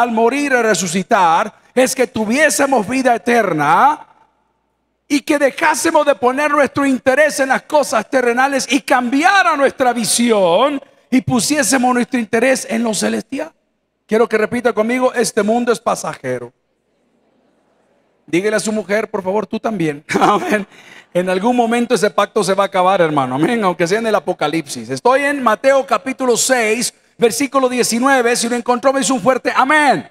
al morir y resucitar es que tuviésemos vida eterna y que dejásemos de poner nuestro interés en las cosas terrenales y cambiara nuestra visión y pusiésemos nuestro interés en lo celestial. Quiero que repita conmigo, este mundo es pasajero. Dígale a su mujer, por favor, tú también. En algún momento ese pacto se va a acabar, hermano. Amén. Aunque sea en el Apocalipsis. Estoy en Mateo capítulo 6, versículo 19. Si lo encontró, me hizo un fuerte amén.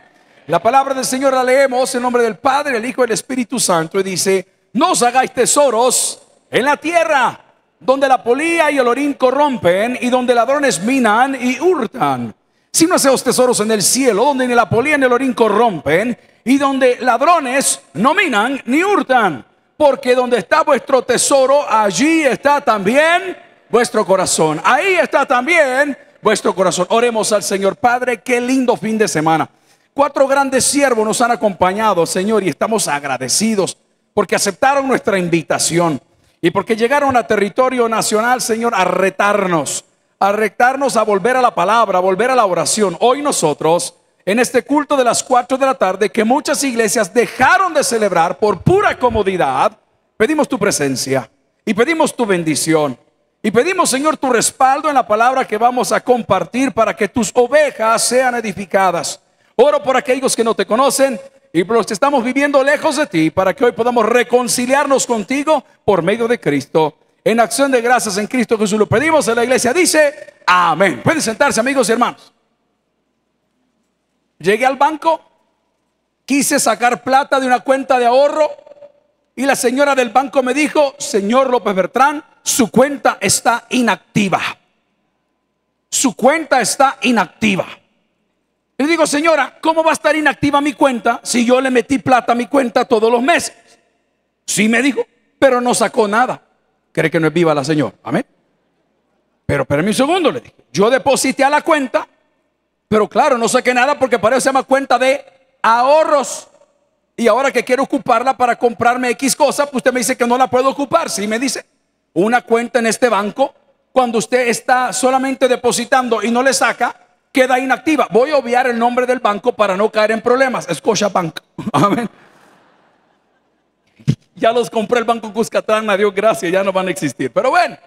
La palabra del Señor la leemos en nombre del Padre, el Hijo y el Espíritu Santo. Y dice: No os hagáis tesoros en la tierra, donde la polía y el orín corrompen, y donde ladrones minan y hurtan. Si no hacéis tesoros en el cielo, donde ni la polía ni el orín corrompen, y donde ladrones no minan ni hurtan. Porque donde está vuestro tesoro, allí está también vuestro corazón. Ahí está también vuestro corazón. Oremos al Señor. Padre, qué lindo fin de semana. Cuatro grandes siervos nos han acompañado, Señor, y estamos agradecidos porque aceptaron nuestra invitación y porque llegaron a territorio nacional, Señor, a retarnos, a retarnos a volver a la palabra, a volver a la oración. Hoy nosotros, en este culto de las cuatro de la tarde, que muchas iglesias dejaron de celebrar por pura comodidad, pedimos tu presencia y pedimos tu bendición. Y pedimos, Señor, tu respaldo en la palabra que vamos a compartir para que tus ovejas sean edificadas. Oro por aquellos que no te conocen y por los que estamos viviendo lejos de ti, para que hoy podamos reconciliarnos contigo por medio de Cristo. En acción de gracias en Cristo Jesús lo pedimos. En la iglesia dice, amén. Pueden sentarse, amigos y hermanos. Llegué al banco, quise sacar plata de una cuenta de ahorro y la señora del banco me dijo, señor López Bertrán, su cuenta está inactiva. Su cuenta está inactiva. Le digo, señora, ¿cómo va a estar inactiva mi cuenta si yo le metí plata a mi cuenta todos los meses? Sí, me dijo, pero no sacó nada. ¿Cree que no es viva la señora? Amén. Pero espérame un segundo, le dije. Yo deposité a la cuenta, pero claro, no saqué nada porque parece eso se llama cuenta de ahorros y ahora que quiero ocuparla para comprarme X cosa, pues usted me dice que no la puedo ocupar. Si ¿sí? me dice una cuenta en este banco, cuando usted está solamente depositando y no le saca, queda inactiva. Voy a obviar el nombre del banco para no caer en problemas. Escocia Bank. Ya los compré el Banco Cuscatlán, a Dios gracias, ya no van a existir. Pero bueno.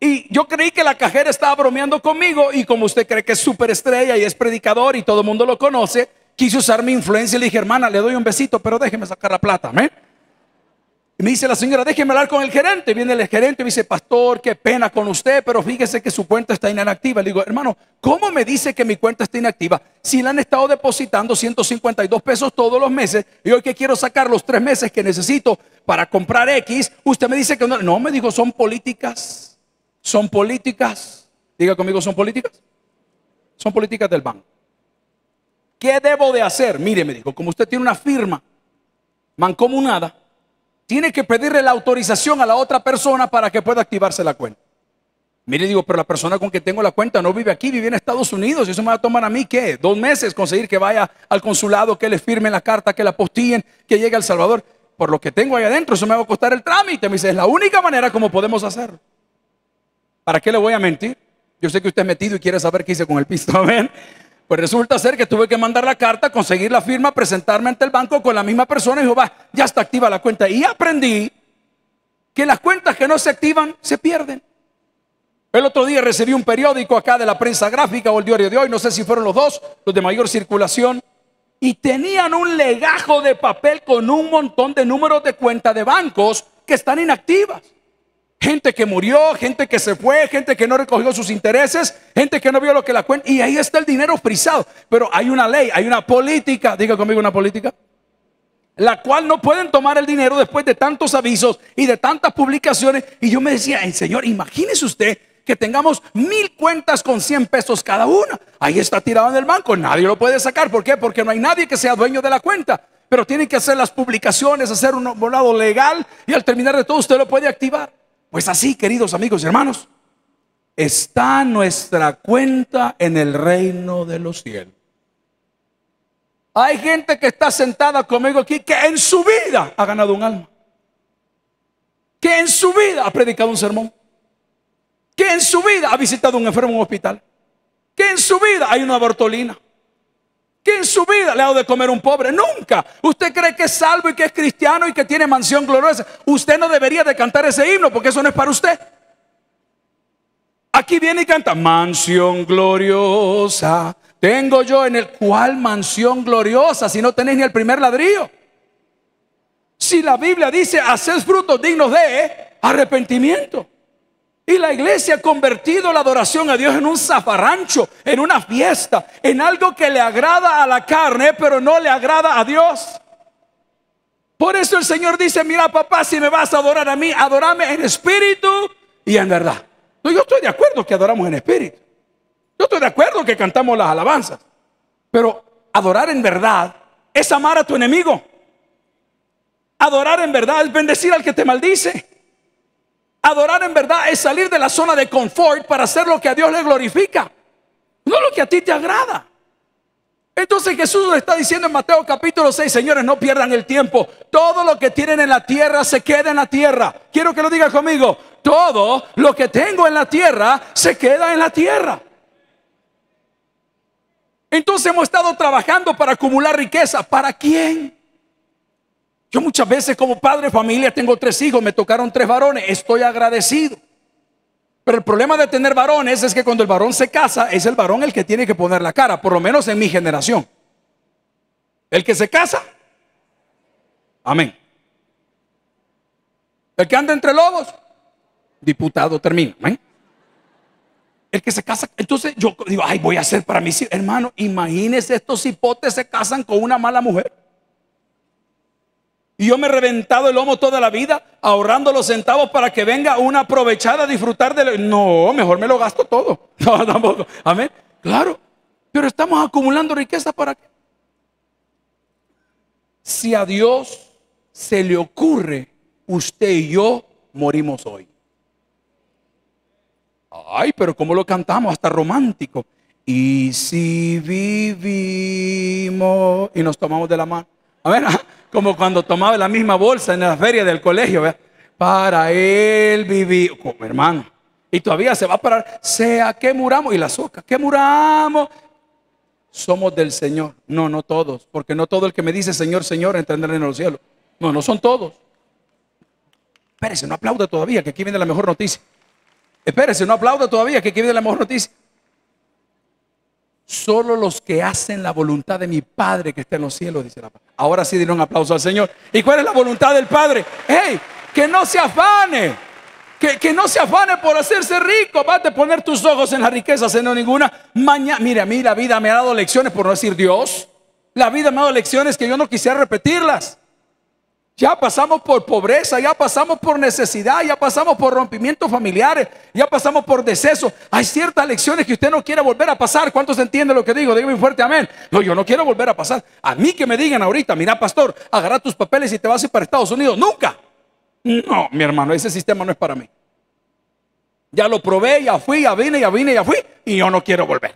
Y yo creí que la cajera estaba bromeando conmigo y como usted cree que es súper estrella y es predicador y todo el mundo lo conoce, quise usar mi influencia y le dije, hermana, le doy un besito, pero déjeme sacar la plata, me Y me dice la señora, déjeme hablar con el gerente. viene el gerente y me dice, pastor, qué pena con usted, pero fíjese que su cuenta está inactiva. Le digo, hermano, ¿cómo me dice que mi cuenta está inactiva? Si le han estado depositando 152 pesos todos los meses y hoy que quiero sacar los tres meses que necesito para comprar X, usted me dice que No, me dijo, son políticas. Son políticas. Diga conmigo, son políticas. Son políticas del banco. ¿Qué debo de hacer? Mire, me dijo, como usted tiene una firma mancomunada, tiene que pedirle la autorización a la otra persona para que pueda activarse la cuenta. Mire, digo, pero la persona con que tengo la cuenta no vive aquí, vive en Estados Unidos. ¿Y eso me va a tomar a mí qué? Dos meses conseguir que vaya al consulado, que le firmen la carta, que la postillen, que llegue al Salvador. Por lo que tengo ahí adentro, eso me va a costar el trámite. Me dice, es la única manera como podemos hacerlo. ¿Para qué le voy a mentir? Yo sé que usted es metido y quiere saber qué hice con el pisto. Amén. Pues resulta ser que tuve que mandar la carta, conseguir la firma, presentarme ante el banco con la misma persona y dijo, va, ya está activa la cuenta. Y aprendí que las cuentas que no se activan se pierden. El otro día recibí un periódico acá de la prensa gráfica o el diario de hoy, no sé si fueron los dos, los de mayor circulación, y tenían un legajo de papel con un montón de números de cuenta de bancos que están inactivas. Gente que murió, gente que se fue, gente que no recogió sus intereses, gente que no vio lo que la cuenta. Y ahí está el dinero frisado. Pero hay una ley, hay una política, diga conmigo una política, la cual no pueden tomar el dinero después de tantos avisos y de tantas publicaciones. Y yo me decía, el señor, imagínese usted que tengamos mil cuentas con 100 pesos cada una. Ahí está tirado en el banco, nadie lo puede sacar. ¿Por qué? Porque no hay nadie que sea dueño de la cuenta. Pero tienen que hacer las publicaciones, hacer un volado legal y al terminar de todo usted lo puede activar. Pues así, queridos amigos y hermanos, está nuestra cuenta en el reino de los cielos. Hay gente que está sentada conmigo aquí que en su vida ha ganado un alma. Que en su vida ha predicado un sermón. Que en su vida ha visitado un enfermo en un hospital. Que en su vida hay una bartolina. ¿Qué en su vida le ha dado de comer un pobre. Nunca. Usted cree que es salvo y que es cristiano y que tiene mansión gloriosa. Usted no debería de cantar ese himno porque eso no es para usted. Aquí viene y canta, mansión gloriosa. Tengo yo en el cual mansión gloriosa si no tenéis ni el primer ladrillo. Si la Biblia dice, haced frutos dignos de arrepentimiento. Y la iglesia ha convertido la adoración a Dios en un zafarrancho, en una fiesta, en algo que le agrada a la carne, pero no le agrada a Dios. Por eso el Señor dice, mira papá, si me vas a adorar a mí, adorame en espíritu y en verdad. No, yo estoy de acuerdo que adoramos en espíritu. Yo estoy de acuerdo que cantamos las alabanzas. Pero adorar en verdad es amar a tu enemigo. Adorar en verdad es bendecir al que te maldice. Adorar en verdad es salir de la zona de confort para hacer lo que a Dios le glorifica, no lo que a ti te agrada. Entonces Jesús le está diciendo en Mateo capítulo 6, señores, no pierdan el tiempo. Todo lo que tienen en la tierra se queda en la tierra. Quiero que lo digas conmigo. Todo lo que tengo en la tierra se queda en la tierra. Entonces hemos estado trabajando para acumular riqueza. ¿Para quién? Yo muchas veces como padre de familia tengo tres hijos, me tocaron tres varones, estoy agradecido. Pero el problema de tener varones es que cuando el varón se casa, es el varón el que tiene que poner la cara, por lo menos en mi generación. El que se casa, amén. El que anda entre lobos, diputado termina, El que se casa, entonces yo digo, ay, voy a hacer para mí, Hermano, imagínense estos hipotes se casan con una mala mujer. Y yo me he reventado el lomo toda la vida ahorrando los centavos para que venga una aprovechada a disfrutar de... No, mejor me lo gasto todo. No, tampoco. Amén. Claro. Pero estamos acumulando riqueza para qué. Si a Dios se le ocurre, usted y yo morimos hoy. Ay, pero ¿cómo lo cantamos? Hasta romántico. Y si vivimos y nos tomamos de la mano. A ver, ¿ah? como cuando tomaba la misma bolsa en la feria del colegio. Para él vivir, como hermano. Y todavía se va a parar, sea que muramos, y la soca, que muramos. Somos del Señor. No, no todos, porque no todo el que me dice Señor, Señor, entra en los cielos. No, no son todos. Espérese, no aplauda todavía, que aquí viene la mejor noticia. Espérese, no aplauda todavía, que aquí viene la mejor noticia. Solo los que hacen la voluntad de mi Padre que está en los cielos, dice la Ahora sí, dile un aplauso al Señor. ¿Y cuál es la voluntad del Padre? ¡Hey! Que no se afane. Que, no se afane por hacerse rico. ¡Va a poner tus ojos en la riqueza, sino ninguna. Mañana, mira, a mí la vida me ha dado lecciones, por no decir Dios. La vida me ha dado lecciones que yo no quisiera repetirlas. Ya pasamos por pobreza, ya pasamos por necesidad, ya pasamos por rompimientos familiares, ya pasamos por deceso. Hay ciertas lecciones que usted no quiere volver a pasar. ¿Cuántos entienden lo que digo? Dígame fuerte amén. No, yo no quiero volver a pasar. A mí que me digan ahorita, mira pastor, agarra tus papeles y te vas a ir para Estados Unidos. Nunca. No, mi hermano, ese sistema no es para mí. Ya lo probé, ya fui, ya vine, ya vine, ya fui, y yo no quiero volver.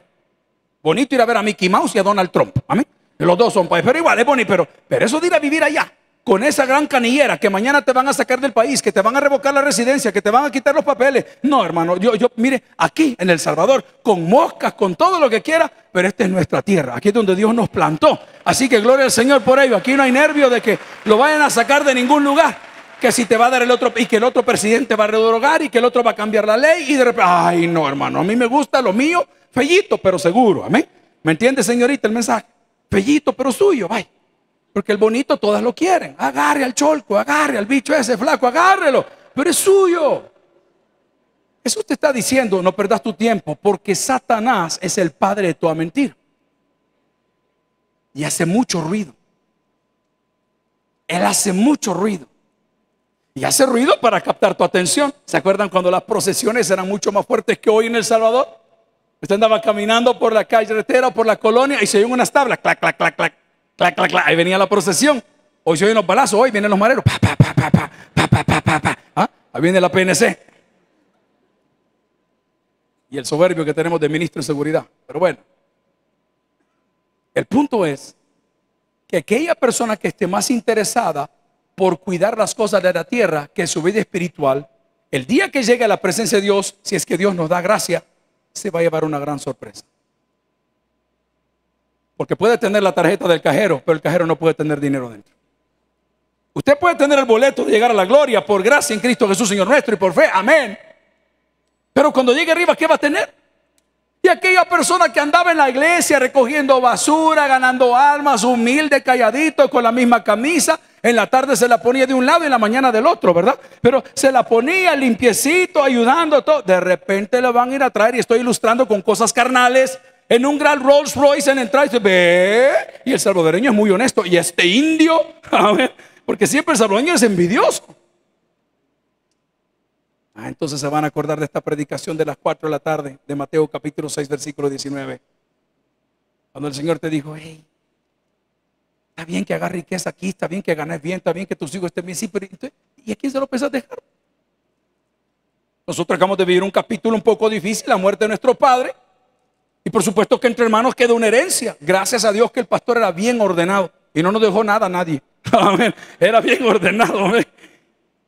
Bonito ir a ver a Mickey Mouse y a Donald Trump. Amén. Los dos son países, pero igual es bonito, pero, pero eso de a vivir allá con esa gran canillera que mañana te van a sacar del país, que te van a revocar la residencia, que te van a quitar los papeles. No, hermano, yo, yo, mire, aquí en El Salvador, con moscas, con todo lo que quiera, pero esta es nuestra tierra, aquí es donde Dios nos plantó. Así que gloria al Señor por ello. Aquí no hay nervio de que lo vayan a sacar de ningún lugar. Que si te va a dar el otro, y que el otro presidente va a redrogar, y que el otro va a cambiar la ley, y de repente, ay, no, hermano, a mí me gusta lo mío, fellito, pero seguro, amén. ¿Me entiende, señorita, el mensaje? Fellito, pero suyo, bye. Porque el bonito todas lo quieren. Agarre al cholco, agarre al bicho ese flaco, agárrelo. Pero es suyo. Eso te está diciendo, no perdas tu tiempo, porque Satanás es el padre de toda mentira. Y hace mucho ruido. Él hace mucho ruido. Y hace ruido para captar tu atención. ¿Se acuerdan cuando las procesiones eran mucho más fuertes que hoy en El Salvador? Usted andaba caminando por la retera o por la colonia y se oyen unas tablas, clac, clac, clac, clac. Ahí venía la procesión. Hoy se oyen los balazos, hoy vienen los mareros. Ahí viene la PNC. Y el soberbio que tenemos de ministro de seguridad. Pero bueno, el punto es que aquella persona que esté más interesada por cuidar las cosas de la tierra que su vida espiritual, el día que llegue a la presencia de Dios, si es que Dios nos da gracia, se va a llevar una gran sorpresa. Porque puede tener la tarjeta del cajero, pero el cajero no puede tener dinero dentro. Usted puede tener el boleto de llegar a la gloria por gracia en Cristo Jesús, Señor nuestro, y por fe, amén. Pero cuando llegue arriba, ¿qué va a tener? Y aquella persona que andaba en la iglesia recogiendo basura, ganando almas, humilde, calladito, con la misma camisa, en la tarde se la ponía de un lado y en la mañana del otro, ¿verdad? Pero se la ponía limpiecito, ayudando a todo. De repente lo van a ir a traer, y estoy ilustrando con cosas carnales, en un gran Rolls Royce en el y Y el salvadoreño es muy honesto. Y este indio, a ver, porque siempre el salvadoreño es envidioso. Ah, entonces se van a acordar de esta predicación de las 4 de la tarde de Mateo capítulo 6 versículo 19. Cuando el Señor te dijo, hey, está bien que hagas riqueza aquí, está bien que ganes bien, está bien que tus hijos estén bien, sí, pero ¿y a quién se lo pensás dejar? Nosotros acabamos de vivir un capítulo un poco difícil, la muerte de nuestro padre. Y por supuesto que entre hermanos quedó una herencia. Gracias a Dios que el pastor era bien ordenado y no nos dejó nada a nadie. era bien ordenado.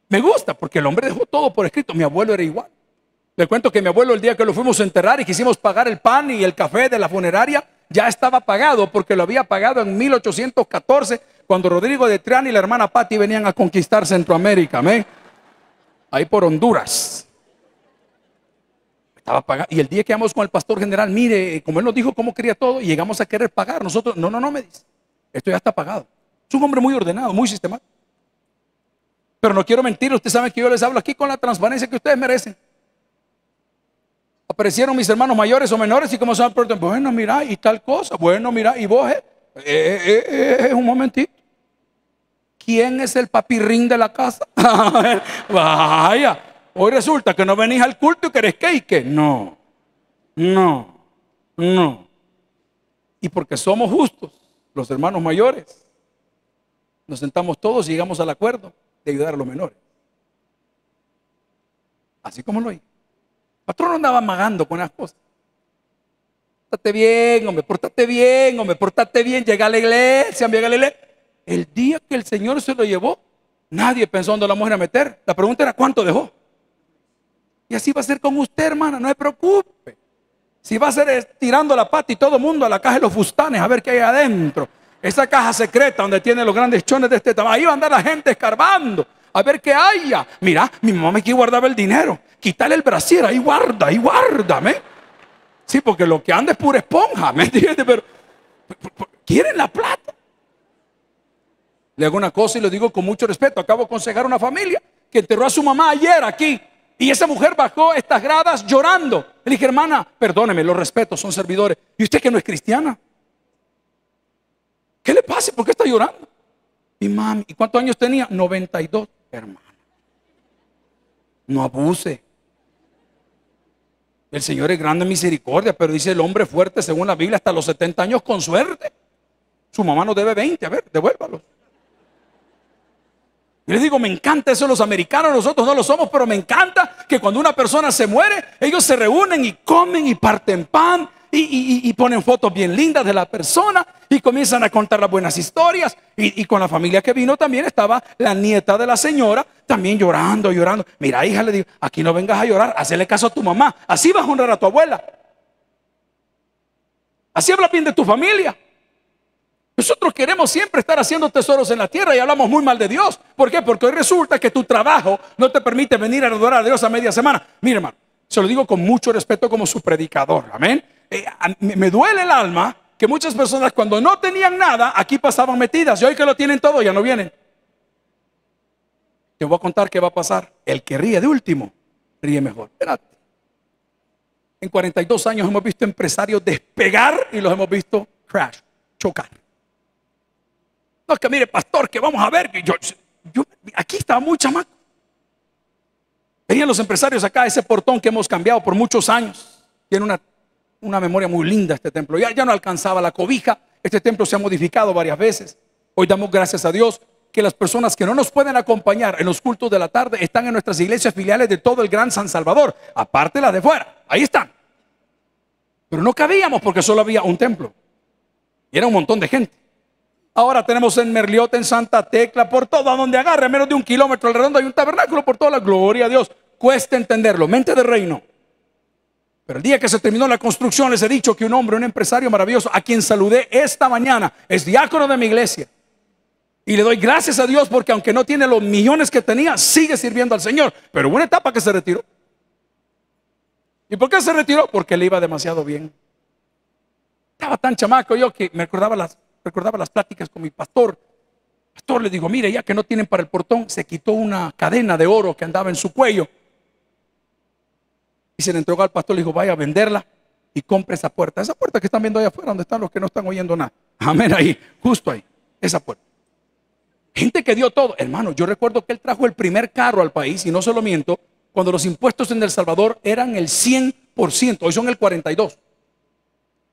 Me gusta porque el hombre dejó todo por escrito. Mi abuelo era igual. Le cuento que mi abuelo el día que lo fuimos a enterrar y quisimos pagar el pan y el café de la funeraria, ya estaba pagado porque lo había pagado en 1814 cuando Rodrigo de Trián y la hermana Patti venían a conquistar Centroamérica. Amén. Ahí por Honduras. Estaba pagado. Y el día que vamos con el pastor general, mire, eh, como él nos dijo cómo quería todo, y llegamos a querer pagar. Nosotros, no, no, no, me dice. Esto ya está pagado. Es un hombre muy ordenado, muy sistemático. Pero no quiero mentir, ustedes saben que yo les hablo aquí con la transparencia que ustedes merecen. Aparecieron mis hermanos mayores o menores y como se por bueno, mira, y tal cosa, bueno, mira, y vos, Es eh, eh, un momentito. ¿Quién es el papirrín de la casa? Vaya. Hoy resulta que no venís al culto y querés que No, no, no. Y porque somos justos, los hermanos mayores, nos sentamos todos y llegamos al acuerdo de ayudar a los menores. Así como lo El Patrón no andaba amagando con las cosas. Pórtate bien, hombre, portate bien, hombre, portate bien, llega a la iglesia, llega a la iglesia. El día que el Señor se lo llevó, nadie pensó dónde la mujer a meter. La pregunta era cuánto dejó. Y así va a ser con usted, hermana, no se preocupe. Si va a ser tirando la pata y todo el mundo a la caja de los fustanes a ver qué hay adentro. Esa caja secreta donde tiene los grandes chones de este tamaño. Ahí va a andar la gente escarbando a ver qué haya. Mira, mi mamá aquí guardaba el dinero. Quítale el brasier, ahí guarda, ahí guárdame. Sí, porque lo que anda es pura esponja, ¿me entiendes? Pero quieren la plata. Le hago una cosa y lo digo con mucho respeto. Acabo de aconsejar a una familia que enterró a su mamá ayer aquí. Y esa mujer bajó estas gradas llorando. Le dije, hermana, perdóneme, los respeto, son servidores. ¿Y usted que no es cristiana? ¿Qué le pasa? ¿Por qué está llorando? Mi mami, ¿y cuántos años tenía? 92, hermana. No abuse. El Señor es grande en misericordia, pero dice el hombre fuerte, según la Biblia, hasta los 70 años con suerte. Su mamá no debe 20, a ver, devuélvalos. Yo les digo, me encanta eso los americanos, nosotros no lo somos, pero me encanta que cuando una persona se muere, ellos se reúnen y comen y parten pan y, ponen fotos bien lindas de la persona y comienzan a contar las buenas historias. Y, y, con la familia que vino también estaba la nieta de la señora, también llorando, llorando. Mira, hija, le digo, aquí no vengas a llorar, hazle caso a tu mamá, así vas a honrar a tu abuela. Así habla bien de tu familia. Nosotros queremos siempre estar haciendo tesoros en la tierra y hablamos muy mal de Dios. ¿Por qué? Porque hoy resulta que tu trabajo no te permite venir a adorar a Dios a media semana. Mira hermano, se lo digo con mucho respeto como su predicador. Amén. Eh, me duele el alma que muchas personas cuando no tenían nada, aquí pasaban metidas y hoy que lo tienen todo ya no vienen. Te voy a contar qué va a pasar. El que ríe de último, ríe mejor. Espérate. En 42 años hemos visto empresarios despegar y los hemos visto crash, chocar que mire, pastor, que vamos a ver. yo, aquí estaba muy más. Venían los empresarios acá, ese portón que hemos cambiado por muchos años. Tiene una, una memoria muy linda este templo. Ya, ya no alcanzaba la cobija. Este templo se ha modificado varias veces. Hoy damos gracias a Dios que las personas que no nos pueden acompañar en los cultos de la tarde están en nuestras iglesias filiales de todo el Gran San Salvador, aparte las de fuera. Ahí están. Pero no cabíamos porque solo había un templo. Y era un montón de gente. Ahora tenemos en Merliot, en Santa Tecla, por todo, a donde agarre, a menos de un kilómetro alrededor, hay un tabernáculo, por toda la gloria a Dios. Cuesta entenderlo, mente de reino. Pero el día que se terminó la construcción, les he dicho que un hombre, un empresario maravilloso, a quien saludé esta mañana, es diácono de mi iglesia. Y le doy gracias a Dios porque aunque no tiene los millones que tenía, sigue sirviendo al Señor. Pero hubo una etapa que se retiró. ¿Y por qué se retiró? Porque le iba demasiado bien. Estaba tan chamaco yo que me acordaba las recordaba las pláticas con mi pastor. Pastor, le digo, mire, ya que no tienen para el portón, se quitó una cadena de oro que andaba en su cuello. Y se le entregó al pastor, le dijo, vaya a venderla y compre esa puerta. Esa puerta que están viendo allá afuera, donde están los que no están oyendo nada. Amén, ahí, justo ahí, esa puerta. Gente que dio todo. Hermano, yo recuerdo que él trajo el primer carro al país, y no se lo miento, cuando los impuestos en El Salvador eran el 100%, hoy son el 42%.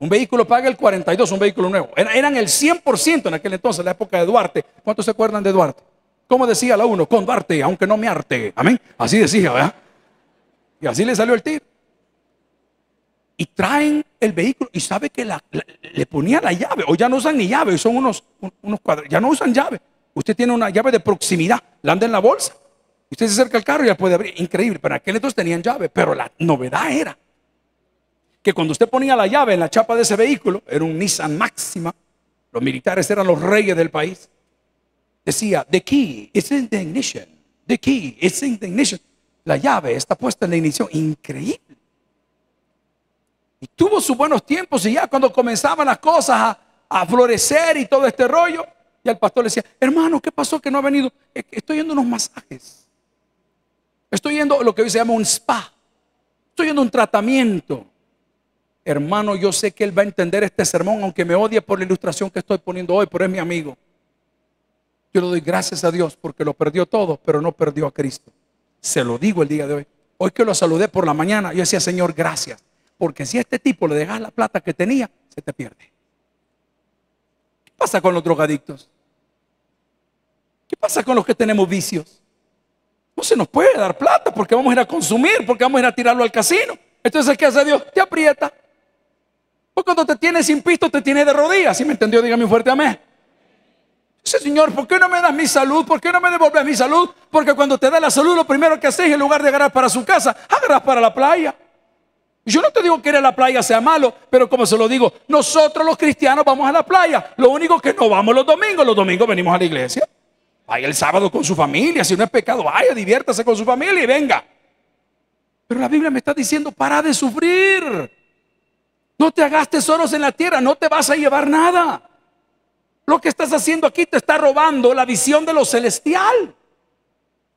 Un vehículo paga el 42, un vehículo nuevo. Eran el 100% en aquel entonces, en la época de Duarte. ¿Cuántos se acuerdan de Duarte? Como decía la uno, con Duarte, aunque no me arte. Amén. Así decía, ¿verdad? Y así le salió el tiro. Y traen el vehículo y sabe que le ponía la llave. O ya no usan ni llave, son unos, unos cuadros. Ya no usan llave. Usted tiene una llave de proximidad, la anda en la bolsa. Usted se acerca al carro y ya puede abrir. Increíble. Para aquel entonces tenían llave, pero la novedad era que cuando usted ponía la llave en la chapa de ese vehículo, era un Nissan Máxima, los militares eran los reyes del país, decía, the key is in the ignition, the key is in the ignition. La llave está puesta en la ignición, increíble. Y tuvo sus buenos tiempos y ya cuando comenzaban las cosas a, florecer y todo este rollo, y el pastor le decía, hermano, ¿qué pasó que no ha venido? Estoy yendo unos masajes. Estoy yendo lo que hoy se llama un spa. Estoy yendo a un tratamiento hermano, yo sé que él va a entender este sermón, aunque me odie por la ilustración que estoy poniendo hoy, pero es mi amigo. Yo le doy gracias a Dios porque lo perdió todo, pero no perdió a Cristo. Se lo digo el día de hoy. Hoy que lo saludé por la mañana, yo decía, Señor, gracias. Porque si a este tipo le dejas la plata que tenía, se te pierde. ¿Qué pasa con los drogadictos? ¿Qué pasa con los que tenemos vicios? No se nos puede dar plata porque vamos a ir a consumir, porque vamos a ir a tirarlo al casino. Entonces, ¿qué hace Dios? Te aprieta. Pues cuando te tienes sin pisto, te tiene de rodillas. Si me entendió? Dígame fuerte amén. Dice, Señor, ¿por qué no me das mi salud? ¿Por qué no me devolves mi salud? Porque cuando te da la salud, lo primero que haces, en lugar de agarrar para su casa, agarras para la playa. Yo no te digo que ir a la playa sea malo, pero como se lo digo, nosotros los cristianos vamos a la playa. Lo único que no vamos los domingos, los domingos venimos a la iglesia. Vaya el sábado con su familia, si no es pecado, vaya, diviértase con su familia y venga. Pero la Biblia me está diciendo, para de sufrir. No te hagas tesoros en la tierra, no te vas a llevar nada. Lo que estás haciendo aquí te está robando la visión de lo celestial.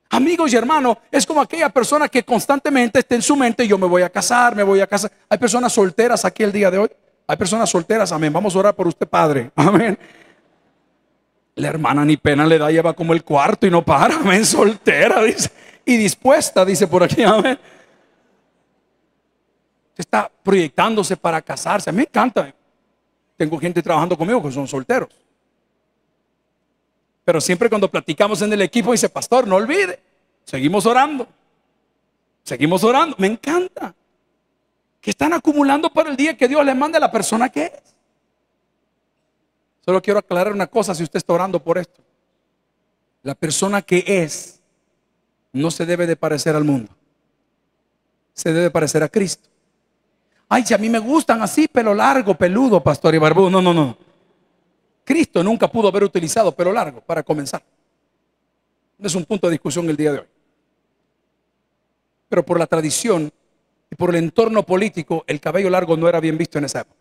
Amigos y hermanos, es como aquella persona que constantemente está en su mente, yo me voy a casar, me voy a casar. Hay personas solteras aquí el día de hoy. Hay personas solteras, amén. Vamos a orar por usted, Padre. Amén. La hermana ni pena le da, lleva como el cuarto y no para, amén, soltera, dice. Y dispuesta, dice por aquí, amén está proyectándose para casarse. A mí me encanta. Tengo gente trabajando conmigo que son solteros. Pero siempre cuando platicamos en el equipo dice, pastor, no olvide, seguimos orando. Seguimos orando. Me encanta. Que están acumulando para el día que Dios Le mande a la persona que es. Solo quiero aclarar una cosa si usted está orando por esto. La persona que es no se debe de parecer al mundo. Se debe parecer a Cristo. Ay, si a mí me gustan así, pelo largo, peludo, pastor y barbudo. No, no, no. Cristo nunca pudo haber utilizado pelo largo para comenzar. No es un punto de discusión el día de hoy. Pero por la tradición y por el entorno político, el cabello largo no era bien visto en esa época.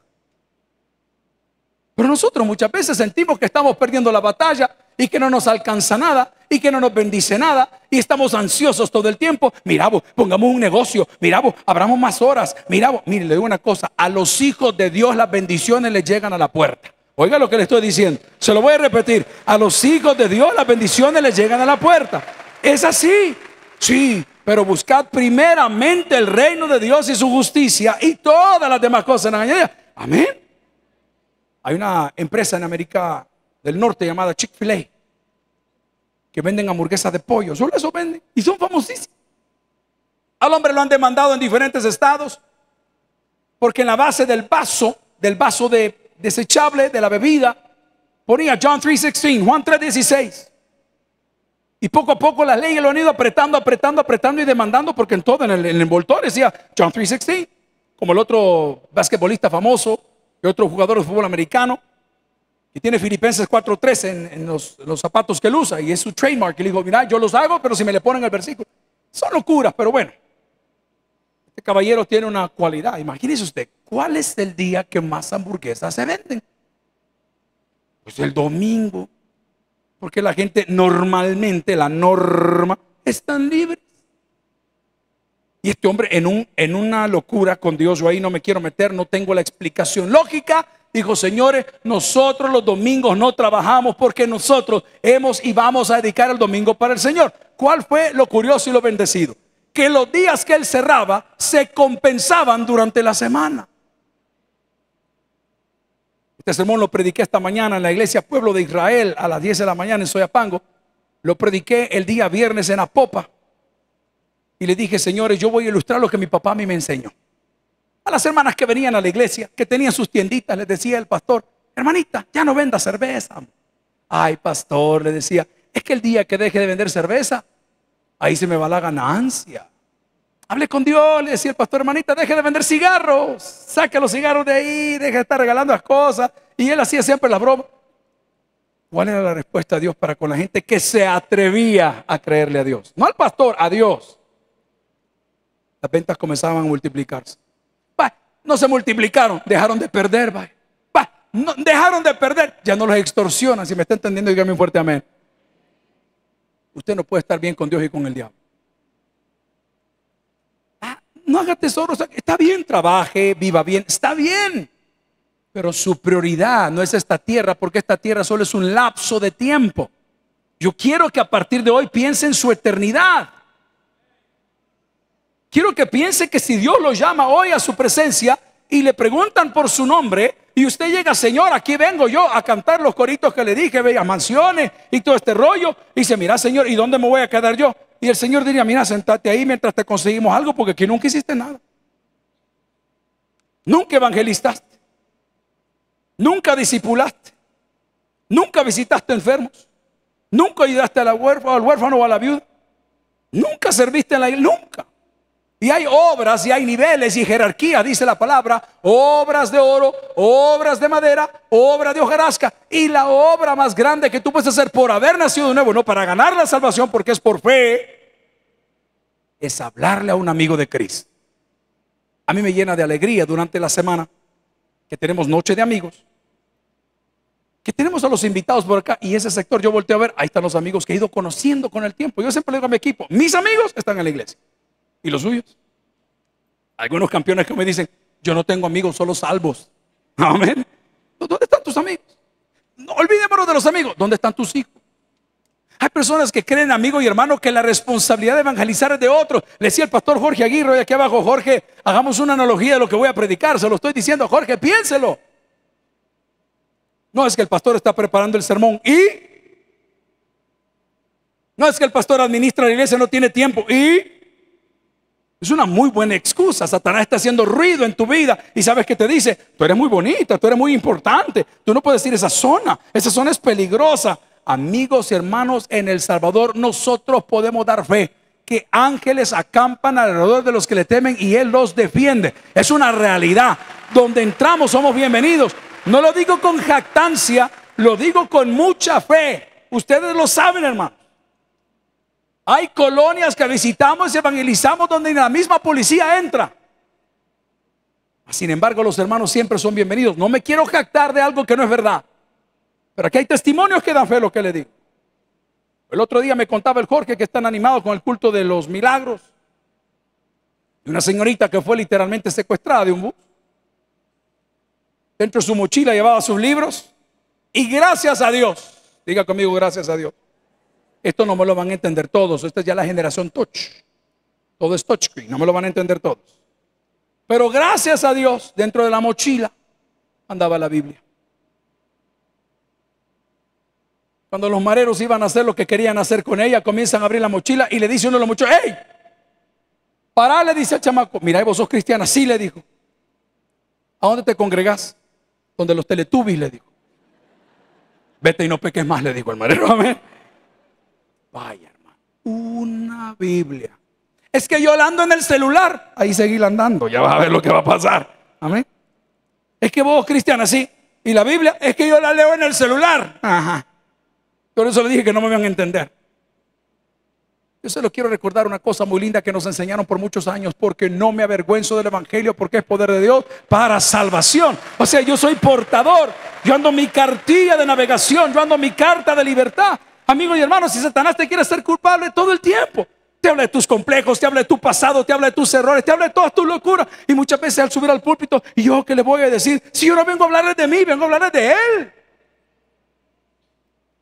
Pero nosotros muchas veces sentimos que estamos perdiendo la batalla y que no nos alcanza nada y que no nos bendice nada y estamos ansiosos todo el tiempo. Miramos, pongamos un negocio, miramos, abramos más horas, miramos. Mire, le digo una cosa, a los hijos de Dios las bendiciones les llegan a la puerta. Oiga lo que le estoy diciendo, se lo voy a repetir. A los hijos de Dios las bendiciones les llegan a la puerta. Es así, sí, pero buscad primeramente el reino de Dios y su justicia y todas las demás cosas. Amén. Hay una empresa en América del Norte llamada Chick-fil-A que venden hamburguesas de pollo, solo eso venden y son famosísimos. Al hombre lo han demandado en diferentes estados porque en la base del vaso, del vaso de desechable de la bebida, ponía John 3:16, Juan 3:16. Y poco a poco las leyes lo han ido apretando, apretando, apretando y demandando porque en todo en el, envoltorio decía John 3:16, como el otro basquetbolista famoso y otro jugador de fútbol americano y tiene Filipenses 4.13 en, los, zapatos que él usa. Y es su trademark. Y le dijo, mira, yo los hago, pero si me le ponen el versículo. Son locuras, pero bueno. Este caballero tiene una cualidad. Imagínese usted, ¿cuál es el día que más hamburguesas se venden? Pues el domingo. Porque la gente normalmente, la norma, están libres. Y este hombre en, un, en una locura con Dios, yo ahí no me quiero meter, no tengo la explicación lógica Dijo, señores, nosotros los domingos no trabajamos porque nosotros hemos y vamos a dedicar el domingo para el Señor. ¿Cuál fue lo curioso y lo bendecido? Que los días que él cerraba se compensaban durante la semana. Este sermón lo prediqué esta mañana en la iglesia Pueblo de Israel a las 10 de la mañana en Soyapango. Lo prediqué el día viernes en Apopa. Y le dije, señores, yo voy a ilustrar lo que mi papá a mí me enseñó. A las hermanas que venían a la iglesia, que tenían sus tienditas, les decía el pastor, hermanita, ya no venda cerveza. Ay, pastor, le decía, es que el día que deje de vender cerveza, ahí se me va la ganancia. Hable con Dios, le decía el pastor, hermanita, deje de vender cigarros, saque los cigarros de ahí, deje de estar regalando las cosas. Y él hacía siempre la broma. ¿Cuál era la respuesta de Dios para con la gente que se atrevía a creerle a Dios? No al pastor, a Dios. Las ventas comenzaban a multiplicarse. No se multiplicaron, dejaron de perder, no, dejaron de perder, ya no los extorsionan. Si me está entendiendo, dígame un fuerte amén. Usted no puede estar bien con Dios y con el diablo. no haga tesoros, está bien, trabaje, viva bien, está bien. Pero su prioridad no es esta tierra, porque esta tierra solo es un lapso de tiempo. Yo quiero que a partir de hoy piense en su eternidad. Quiero que piense que si Dios lo llama hoy a su presencia y le preguntan por su nombre, y usted llega, Señor, aquí vengo yo a cantar los coritos que le dije, bellas mansiones y todo este rollo. Y dice, mira, Señor, ¿y dónde me voy a quedar yo? Y el Señor diría, mira, sentate ahí mientras te conseguimos algo, porque aquí nunca hiciste nada. Nunca evangelizaste. Nunca disipulaste. Nunca visitaste enfermos. Nunca ayudaste la al huérfano o a la viuda. Nunca serviste en la iglesia. Nunca. Y hay obras y hay niveles y jerarquía, dice la palabra, obras de oro, obras de madera, obra de hojarasca. Y la obra más grande que tú puedes hacer por haber nacido de nuevo, no para ganar la salvación, porque es por fe, es hablarle a un amigo de Cristo. A mí me llena de alegría durante la semana que tenemos noche de amigos, que tenemos a los invitados por acá y ese sector yo volteo a ver, ahí están los amigos que he ido conociendo con el tiempo. Yo siempre le digo a mi equipo, mis amigos están en la iglesia. ¿Y los suyos? Algunos campeones que me dicen, yo no tengo amigos, solo salvos. Amén. Pues, ¿Dónde están tus amigos? No, de los amigos. ¿Dónde están tus hijos? Hay personas que creen, amigo y hermano que la responsabilidad de evangelizar es de otros. Le decía el pastor Jorge Aguirre, aquí abajo, Jorge, hagamos una analogía de lo que voy a predicar. Se lo estoy diciendo Jorge, piénselo. No es que el pastor está preparando el sermón y... No es que el pastor administra la iglesia, no tiene tiempo y... Es una muy buena excusa. Satanás está haciendo ruido en tu vida y sabes que te dice, tú eres muy bonita, tú eres muy importante, tú no puedes ir a esa zona, esa zona es peligrosa. Amigos y hermanos, en El Salvador nosotros podemos dar fe que ángeles acampan alrededor de los que le temen y Él los defiende. Es una realidad. Donde entramos somos bienvenidos. No lo digo con jactancia, lo digo con mucha fe. Ustedes lo saben, hermano. Hay colonias que visitamos y evangelizamos donde la misma policía entra. Sin embargo, los hermanos siempre son bienvenidos. No me quiero jactar de algo que no es verdad. Pero aquí hay testimonios que dan fe a lo que le digo. El otro día me contaba el Jorge que están animados con el culto de los milagros. De una señorita que fue literalmente secuestrada de un bus. Dentro de su mochila llevaba sus libros. Y gracias a Dios, diga conmigo, gracias a Dios. Esto no me lo van a entender todos. Esta es ya la generación touch. Todo es touchscreen. No me lo van a entender todos. Pero gracias a Dios, dentro de la mochila andaba la Biblia. Cuando los mareros iban a hacer lo que querían hacer con ella, comienzan a abrir la mochila y le dice uno de los muchachos, ¡Ey! Pará, le dice al chamaco, mira, vos sos cristiana. Sí, le dijo. ¿A dónde te congregás? Donde los teletubbies, le dijo. Vete y no peques más, le dijo el marero. Amén. Vaya, hermano. Una Biblia. Es que yo la ando en el celular. Ahí seguir andando. Ya vas a ver lo que va a pasar. Amén. Es que vos, cristiana, sí. Y la Biblia, es que yo la leo en el celular. Ajá. Por eso le dije que no me van a entender. Yo se lo quiero recordar una cosa muy linda que nos enseñaron por muchos años, porque no me avergüenzo del Evangelio, porque es poder de Dios para salvación. O sea, yo soy portador, yo ando mi cartilla de navegación, yo ando mi carta de libertad. Amigos y hermanos, si Satanás te quiere ser culpable todo el tiempo, te habla de tus complejos, te habla de tu pasado, te habla de tus errores, te habla de todas tus locuras. Y muchas veces al subir al púlpito, ¿y yo que le voy a decir? Si yo no vengo a hablar de mí, vengo a hablar de él.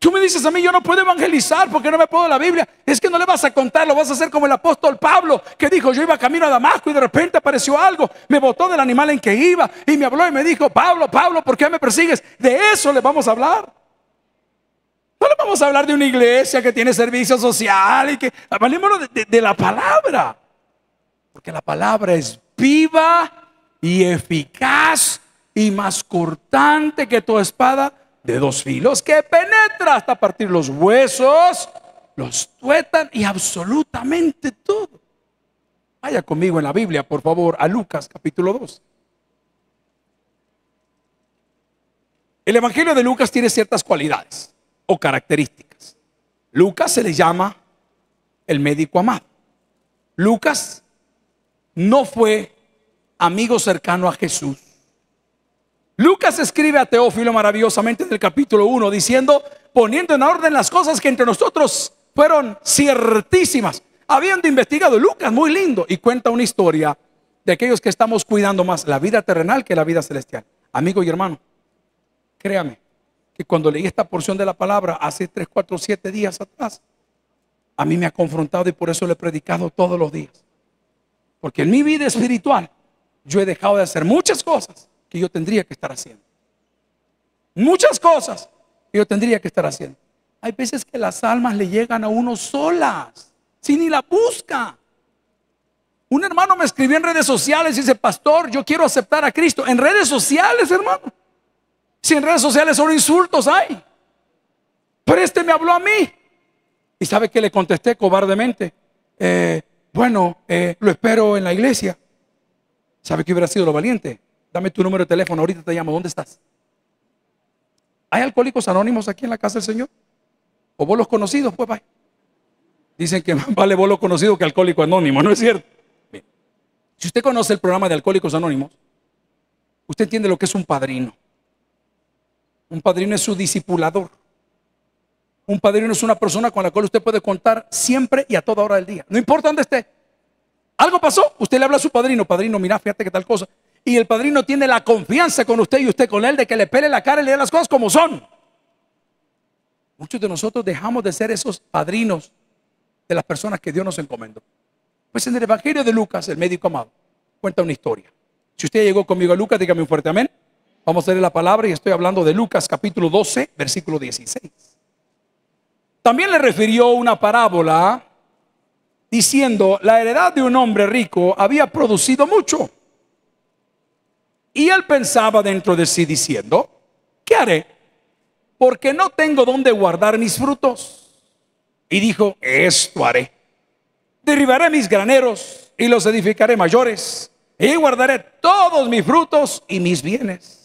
Tú me dices a mí, yo no puedo evangelizar porque no me puedo la Biblia. Es que no le vas a contar, lo vas a hacer como el apóstol Pablo, que dijo, yo iba camino a Damasco y de repente apareció algo, me botó del animal en que iba y me habló y me dijo, Pablo, Pablo, ¿por qué me persigues? De eso le vamos a hablar. No le vamos a hablar de una iglesia que tiene servicio social y que... Hablémonos de, de la palabra. Porque la palabra es viva y eficaz y más cortante que tu espada de dos filos que penetra hasta partir los huesos, los tuetan y absolutamente todo. Vaya conmigo en la Biblia, por favor, a Lucas capítulo 2. El Evangelio de Lucas tiene ciertas cualidades o características. Lucas se le llama el médico amado. Lucas no fue amigo cercano a Jesús. Lucas escribe a Teófilo maravillosamente en el capítulo 1 diciendo, poniendo en orden las cosas que entre nosotros fueron ciertísimas. Habiendo investigado Lucas, muy lindo, y cuenta una historia de aquellos que estamos cuidando más la vida terrenal que la vida celestial. Amigo y hermano, créame, y cuando leí esta porción de la palabra hace 3, 4, 7 días atrás, a mí me ha confrontado y por eso le he predicado todos los días. Porque en mi vida espiritual yo he dejado de hacer muchas cosas que yo tendría que estar haciendo. Muchas cosas que yo tendría que estar haciendo. Hay veces que las almas le llegan a uno solas, sin ni la busca. Un hermano me escribió en redes sociales y dice, pastor, yo quiero aceptar a Cristo. En redes sociales, hermano. Si en redes sociales son insultos hay. Pero este me habló a mí. ¿Y sabe que le contesté cobardemente? Eh, bueno, eh, lo espero en la iglesia. ¿Sabe que hubiera sido lo valiente? Dame tu número de teléfono, ahorita te llamo, ¿dónde estás? ¿Hay alcohólicos anónimos aquí en la casa del Señor? ¿O vos conocidos? Pues Dicen que vale bolos conocido que alcohólico anónimo, ¿no es cierto? Si usted conoce el programa de Alcohólicos Anónimos, usted entiende lo que es un padrino. Un padrino es su discipulador. Un padrino es una persona con la cual usted puede contar siempre y a toda hora del día. No importa dónde esté. Algo pasó, usted le habla a su padrino, padrino, mira, fíjate qué tal cosa. Y el padrino tiene la confianza con usted y usted con él de que le pele la cara y le dé las cosas como son. Muchos de nosotros dejamos de ser esos padrinos de las personas que Dios nos encomendó. Pues en el Evangelio de Lucas, el médico amado, cuenta una historia. Si usted llegó conmigo a Lucas, dígame un fuerte amén. Vamos a leer la palabra y estoy hablando de Lucas capítulo 12, versículo 16. También le refirió una parábola diciendo, la heredad de un hombre rico había producido mucho. Y él pensaba dentro de sí diciendo, ¿qué haré? Porque no tengo dónde guardar mis frutos. Y dijo, esto haré. Derribaré mis graneros y los edificaré mayores y guardaré todos mis frutos y mis bienes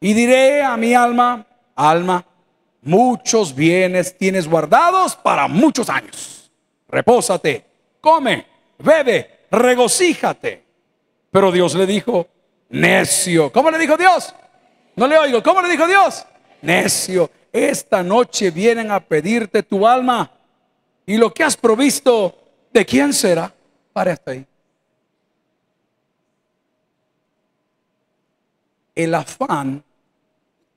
y diré a mi alma, alma, muchos bienes tienes guardados para muchos años. Repósate, come, bebe, regocíjate. Pero Dios le dijo, necio. ¿Cómo le dijo Dios? No le oigo. ¿Cómo le dijo Dios? Necio, esta noche vienen a pedirte tu alma y lo que has provisto, ¿de quién será? Para hasta ahí. El afán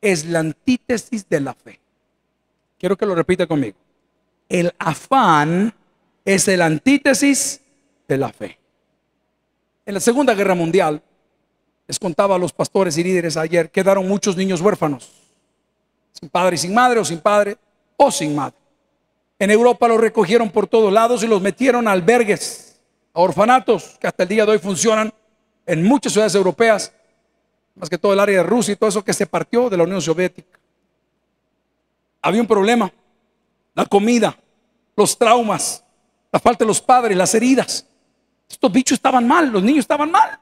es la antítesis de la fe. Quiero que lo repita conmigo. El afán es el antítesis de la fe. En la Segunda Guerra Mundial, les contaba a los pastores y líderes ayer, quedaron muchos niños huérfanos, sin padre y sin madre, o sin padre o sin madre. En Europa los recogieron por todos lados y los metieron a albergues, a orfanatos, que hasta el día de hoy funcionan en muchas ciudades europeas más que todo el área de Rusia y todo eso que se partió de la Unión Soviética. Había un problema, la comida, los traumas, la falta de los padres, las heridas. Estos bichos estaban mal, los niños estaban mal.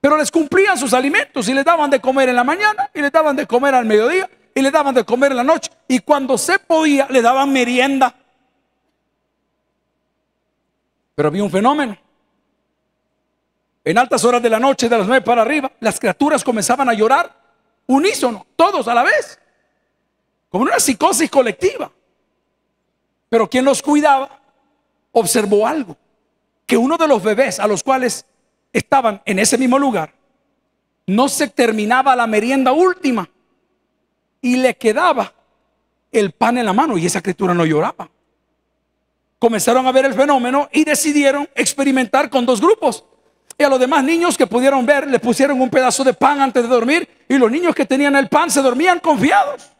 Pero les cumplían sus alimentos y les daban de comer en la mañana y les daban de comer al mediodía y les daban de comer en la noche. Y cuando se podía, le daban merienda. Pero había un fenómeno. En altas horas de la noche, de las nueve para arriba, las criaturas comenzaban a llorar, unísono, todos a la vez, como una psicosis colectiva. Pero quien los cuidaba observó algo, que uno de los bebés a los cuales estaban en ese mismo lugar, no se terminaba la merienda última y le quedaba el pan en la mano y esa criatura no lloraba. Comenzaron a ver el fenómeno y decidieron experimentar con dos grupos y a los demás niños que pudieron ver, le pusieron un pedazo de pan antes de dormir. Y los niños que tenían el pan se dormían confiados.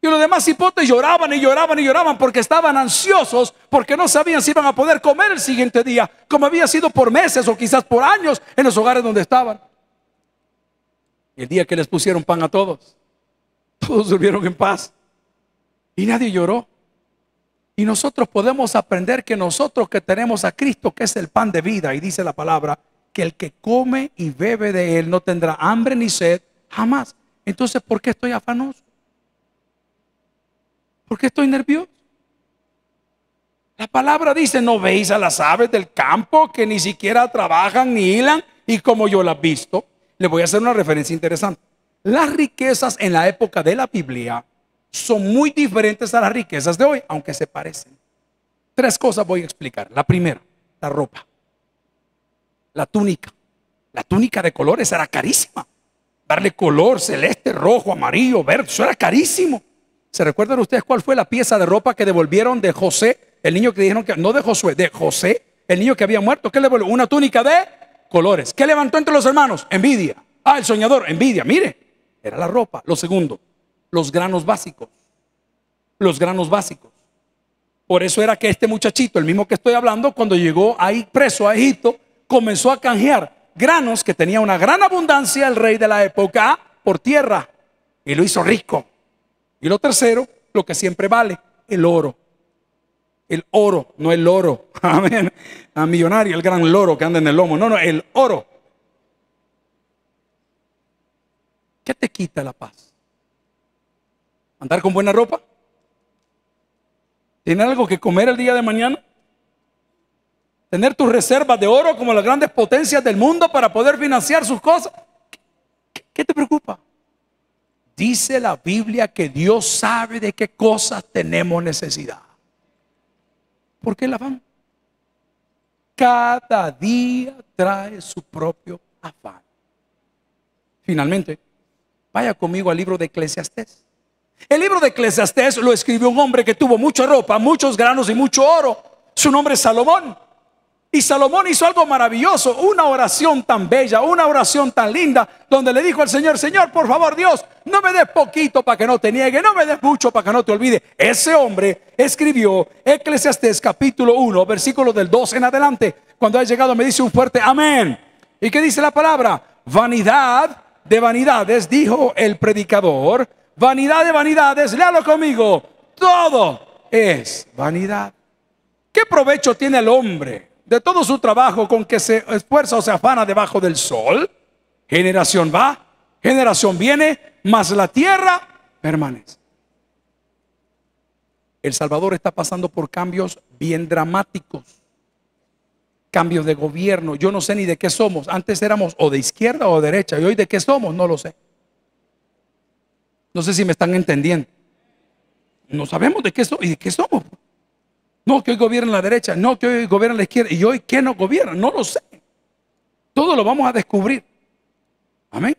Y los demás hipotes lloraban y lloraban y lloraban porque estaban ansiosos, porque no sabían si iban a poder comer el siguiente día, como había sido por meses o quizás por años en los hogares donde estaban. el día que les pusieron pan a todos, todos durmieron en paz. Y nadie lloró. Y nosotros podemos aprender que nosotros que tenemos a Cristo, que es el pan de vida, y dice la palabra, que el que come y bebe de él no tendrá hambre ni sed jamás. Entonces, ¿por qué estoy afanoso? ¿Por qué estoy nervioso? La palabra dice, no veis a las aves del campo que ni siquiera trabajan ni hilan, y como yo las he visto, le voy a hacer una referencia interesante. Las riquezas en la época de la Biblia son muy diferentes a las riquezas de hoy, aunque se parecen. Tres cosas voy a explicar. La primera, la ropa. La túnica. La túnica de colores era carísima. Darle color celeste, rojo, amarillo, verde, eso era carísimo. ¿Se recuerdan ustedes cuál fue la pieza de ropa que devolvieron de José, el niño que dijeron que, no de Josué, de José, el niño que había muerto? ¿Qué le devolvió? Una túnica de colores. ¿Qué levantó entre los hermanos? Envidia. Ah, el soñador, envidia. Mire, era la ropa. Lo segundo, los granos básicos. Los granos básicos. Por eso era que este muchachito, el mismo que estoy hablando, cuando llegó ahí preso a Egipto, comenzó a canjear granos que tenía una gran abundancia el rey de la época por tierra y lo hizo rico. Y lo tercero, lo que siempre vale, el oro. El oro, no el oro. Amén. A millonario, el gran loro que anda en el lomo. No, no, el oro. ¿Qué te quita la paz? ¿Andar con buena ropa? ¿Tener algo que comer el día de mañana? ¿Tener tus reservas de oro como las grandes potencias del mundo para poder financiar sus cosas? ¿Qué, te preocupa? Dice la Biblia que Dios sabe de qué cosas tenemos necesidad. ¿Por qué la van? Cada día trae su propio afán. Finalmente, vaya conmigo al libro de Eclesiastes. El libro de Eclesiastés lo escribió un hombre que tuvo mucha ropa, muchos granos y mucho oro. Su nombre es Salomón. Y Salomón hizo algo maravilloso, una oración tan bella, una oración tan linda, donde le dijo al Señor, Señor, por favor Dios, no me des poquito para que no te niegue, no me des mucho para que no te olvide. Ese hombre escribió Eclesiastés capítulo 1, versículo del 2 en adelante. Cuando ha llegado me dice un fuerte amén. ¿Y qué dice la palabra? Vanidad de vanidades, dijo el predicador vanidad de vanidades, léalo conmigo, todo es vanidad. ¿Qué provecho tiene el hombre de todo su trabajo con que se esfuerza o se afana debajo del sol? Generación va, generación viene, Más la tierra permanece. El Salvador está pasando por cambios bien dramáticos. Cambios de gobierno. Yo no sé ni de qué somos. Antes éramos o de izquierda o de derecha. Y hoy de qué somos, no lo sé. No sé si me están entendiendo. No sabemos de qué, somos. y de qué somos. No que hoy gobierna la derecha, no que hoy gobierna la izquierda. ¿Y hoy qué nos gobierna? No lo sé. Todo lo vamos a descubrir. Amén.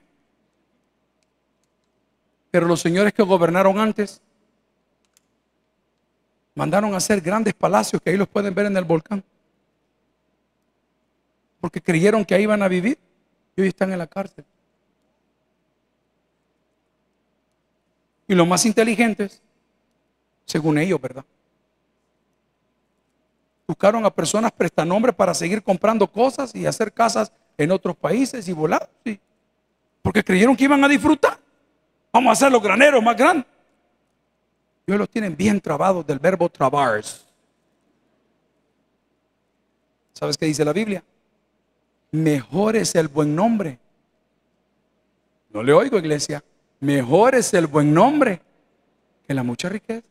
Pero los señores que gobernaron antes mandaron a hacer grandes palacios que ahí los pueden ver en el volcán. Porque creyeron que ahí iban a vivir y hoy están en la cárcel. y los más inteligentes, según ellos, ¿verdad? Buscaron a personas prestanombres para seguir comprando cosas y hacer casas en otros países y volar, Porque creyeron que iban a disfrutar. Vamos a hacer los graneros más grandes. Dios los tienen bien trabados del verbo trabar. ¿Sabes qué dice la Biblia? Mejor es el buen nombre. No le oigo, iglesia. Mejor es el buen nombre que la mucha riqueza.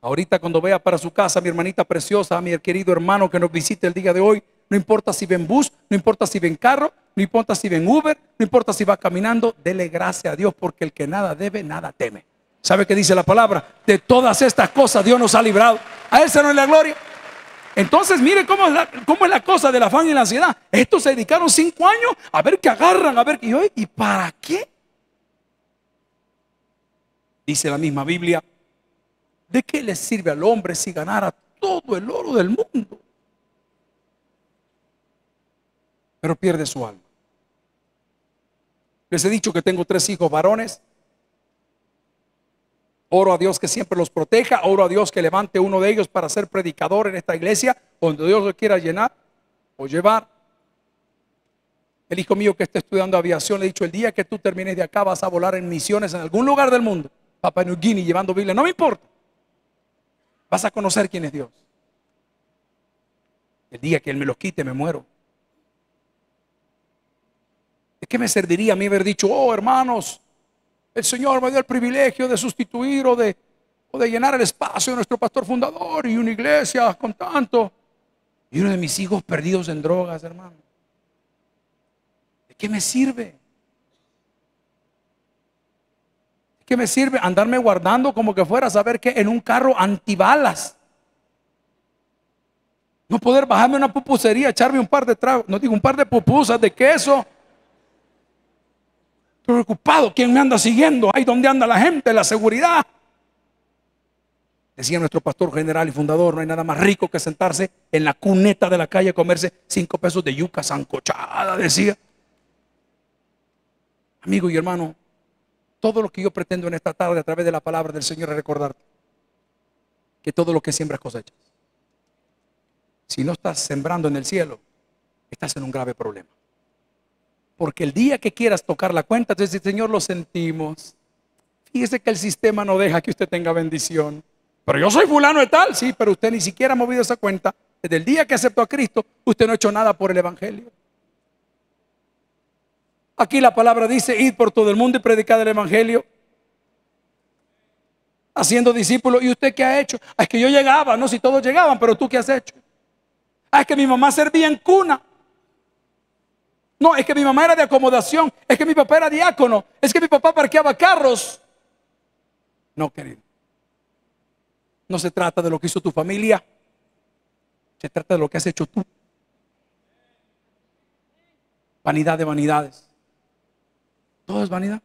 Ahorita cuando vea para su casa, mi hermanita preciosa, mi querido hermano que nos visite el día de hoy, no importa si ven bus, no importa si ven carro, no importa si ven Uber, no importa si va caminando, dele gracias a Dios porque el que nada debe, nada teme. ¿Sabe qué dice la palabra? De todas estas cosas Dios nos ha librado. A Él se nos la gloria. Entonces, mire cómo es, la, cómo es la cosa del afán y la ansiedad. Estos se dedicaron cinco años a ver qué agarran, a ver qué hoy. ¿Y para qué? Dice la misma Biblia, ¿de qué le sirve al hombre si ganara todo el oro del mundo? Pero pierde su alma. Les he dicho que tengo tres hijos varones Oro a Dios que siempre los proteja. Oro a Dios que levante uno de ellos para ser predicador en esta iglesia, donde Dios lo quiera llenar o llevar. El hijo mío que está estudiando aviación le he dicho, el día que tú termines de acá vas a volar en misiones en algún lugar del mundo. Papá New Guinea llevando Biblia, no me importa. Vas a conocer quién es Dios. El día que Él me los quite me muero. ¿De qué me serviría a mí haber dicho, oh hermanos, el Señor me dio el privilegio de sustituir o de, de llenar el espacio de nuestro pastor fundador y una iglesia con tanto. Y uno de mis hijos perdidos en drogas, hermano. ¿De qué me sirve? ¿De qué me sirve andarme guardando como que fuera a saber que en un carro antibalas? No poder bajarme una pupusería, echarme un par de tragos, no digo un par de pupusas de queso preocupado, ¿quién me anda siguiendo? ¿Ahí dónde anda la gente? La seguridad. Decía nuestro pastor general y fundador, no hay nada más rico que sentarse en la cuneta de la calle a comerse cinco pesos de yuca zancochada, decía. Amigo y hermano, todo lo que yo pretendo en esta tarde a través de la palabra del Señor es recordarte que todo lo que siembras cosechas. Si no estás sembrando en el cielo, estás en un grave problema. Porque el día que quieras tocar la cuenta, Entonces Señor, lo sentimos. Fíjese que el sistema no deja que usted tenga bendición. Pero yo soy fulano de tal, sí, pero usted ni siquiera ha movido esa cuenta. Desde el día que aceptó a Cristo, usted no ha hecho nada por el Evangelio. Aquí la palabra dice, id por todo el mundo y predicad el Evangelio. Haciendo discípulos. ¿Y usted qué ha hecho? Ah, es que yo llegaba, no si todos llegaban, pero tú qué has hecho. Ah, es que mi mamá servía en cuna. No, es que mi mamá era de acomodación, es que mi papá era diácono, es que mi papá parqueaba carros. No, querido. No se trata de lo que hizo tu familia, se trata de lo que has hecho tú. Vanidad de vanidades. Todo es vanidad.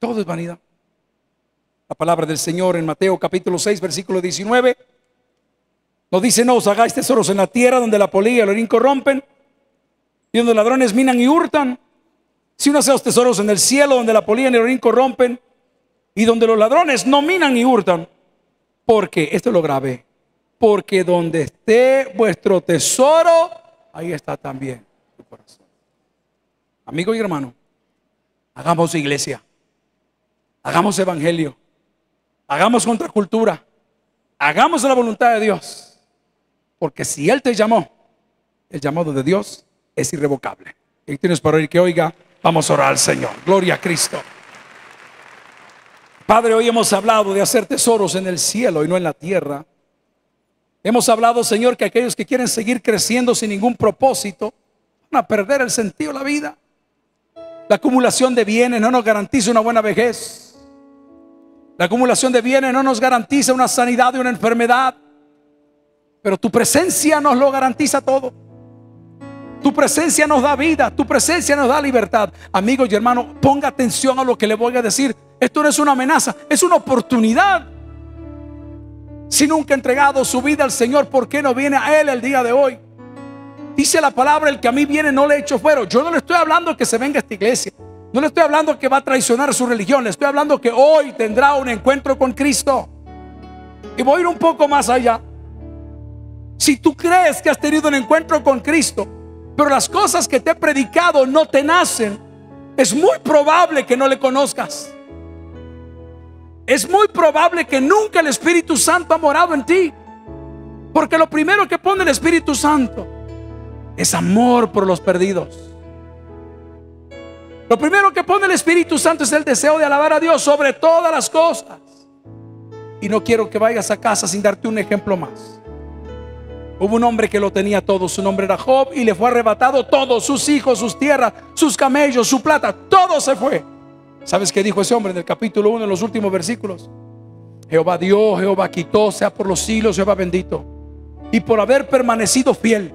Todo es vanidad. La palabra del Señor en Mateo capítulo 6, versículo 19. No dice, no os hagáis tesoros en la tierra donde la polilla y el orín corrompen y donde ladrones minan y hurtan, Si sino los tesoros en el cielo donde la polilla y el orín corrompen y donde los ladrones no minan y hurtan. Porque, esto lo grabé, porque donde esté vuestro tesoro, ahí está también tu corazón. Amigo y hermano, hagamos iglesia, hagamos evangelio, hagamos contracultura, hagamos la voluntad de Dios. Porque si Él te llamó, el llamado de Dios es irrevocable. Y tienes para oír que oiga, vamos a orar al Señor. Gloria a Cristo. Padre, hoy hemos hablado de hacer tesoros en el cielo y no en la tierra. Hemos hablado, Señor, que aquellos que quieren seguir creciendo sin ningún propósito van a perder el sentido de la vida. La acumulación de bienes no nos garantiza una buena vejez. La acumulación de bienes no nos garantiza una sanidad y una enfermedad. Pero tu presencia nos lo garantiza todo. Tu presencia nos da vida, tu presencia nos da libertad. Amigos y hermanos, ponga atención a lo que le voy a decir. Esto no es una amenaza, es una oportunidad. Si nunca ha entregado su vida al Señor, ¿por qué no viene a Él el día de hoy? Dice la palabra, el que a mí viene no le he hecho fuero. Yo no le estoy hablando que se venga a esta iglesia. No le estoy hablando que va a traicionar su religión. Le estoy hablando que hoy tendrá un encuentro con Cristo. Y voy a ir un poco más allá. Si tú crees que has tenido un encuentro con Cristo, pero las cosas que te he predicado no te nacen, es muy probable que no le conozcas. Es muy probable que nunca el Espíritu Santo ha morado en ti. Porque lo primero que pone el Espíritu Santo es amor por los perdidos. Lo primero que pone el Espíritu Santo es el deseo de alabar a Dios sobre todas las cosas. Y no quiero que vayas a casa sin darte un ejemplo más. Hubo un hombre que lo tenía todo, su nombre era Job, y le fue arrebatado todo, sus hijos, sus tierras, sus camellos, su plata, todo se fue. ¿Sabes qué dijo ese hombre en el capítulo 1, en los últimos versículos? Jehová dio, Jehová quitó, sea por los siglos, Jehová bendito. Y por haber permanecido fiel,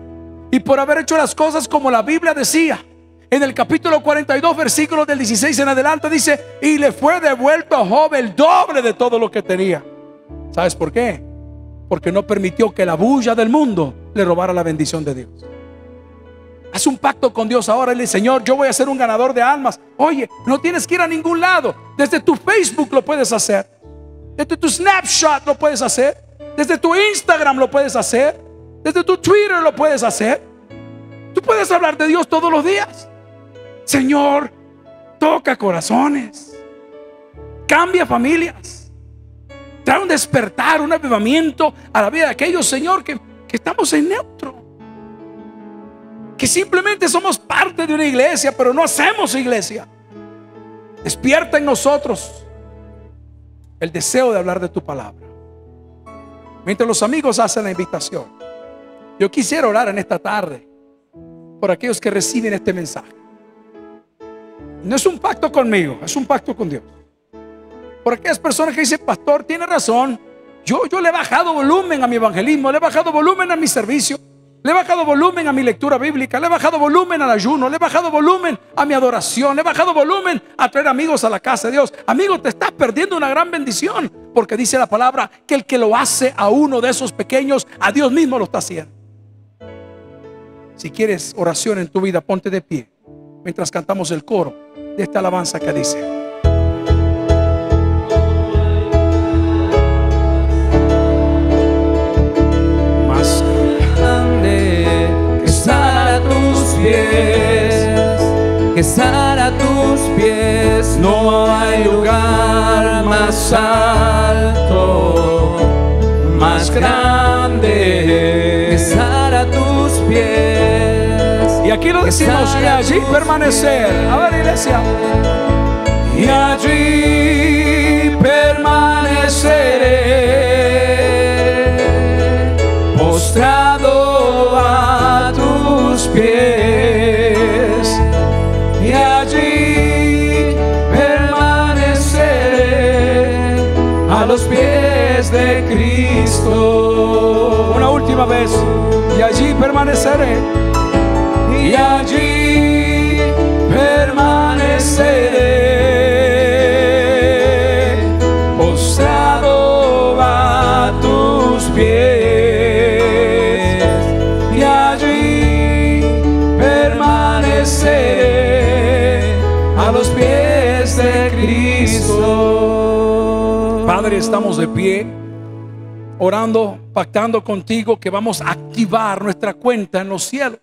y por haber hecho las cosas como la Biblia decía, en el capítulo 42, versículos del 16 en adelante, dice, y le fue devuelto a Job el doble de todo lo que tenía. ¿Sabes por qué? porque no permitió que la bulla del mundo le robara la bendición de Dios. Haz un pacto con Dios ahora. le dice, Señor, yo voy a ser un ganador de almas. Oye, no tienes que ir a ningún lado. Desde tu Facebook lo puedes hacer. Desde tu Snapchat lo puedes hacer. Desde tu Instagram lo puedes hacer. Desde tu Twitter lo puedes hacer. Tú puedes hablar de Dios todos los días. Señor, toca corazones. Cambia familias Trae un despertar, un avivamiento a la vida de aquellos, Señor, que, que estamos en neutro. Que simplemente somos parte de una iglesia, pero no hacemos iglesia. Despierta en nosotros el deseo de hablar de tu palabra. Mientras los amigos hacen la invitación, yo quisiera orar en esta tarde por aquellos que reciben este mensaje. No es un pacto conmigo, es un pacto con Dios por aquellas personas que dicen, pastor, tiene razón. Yo, yo le he bajado volumen a mi evangelismo, le he bajado volumen a mi servicio, le he bajado volumen a mi lectura bíblica, le he bajado volumen al ayuno, le he bajado volumen a mi adoración, le he bajado volumen a traer amigos a la casa de Dios. Amigo, te estás perdiendo una gran bendición, porque dice la palabra que el que lo hace a uno de esos pequeños, a Dios mismo lo está haciendo. Si quieres oración en tu vida, ponte de pie mientras cantamos el coro de esta alabanza que dice. estar a tus pies no hay lugar más alto, más grande estar a tus pies. Y aquí lo decimos, y allí permanecer. A ver, iglesia. Y allí los pies de Cristo. Una última vez, y allí permaneceré. Y allí permaneceré. Postrado a tus pies. Y allí permaneceré a los pies de Cristo. Padre, estamos de pie, orando, pactando contigo que vamos a activar nuestra cuenta en los cielos.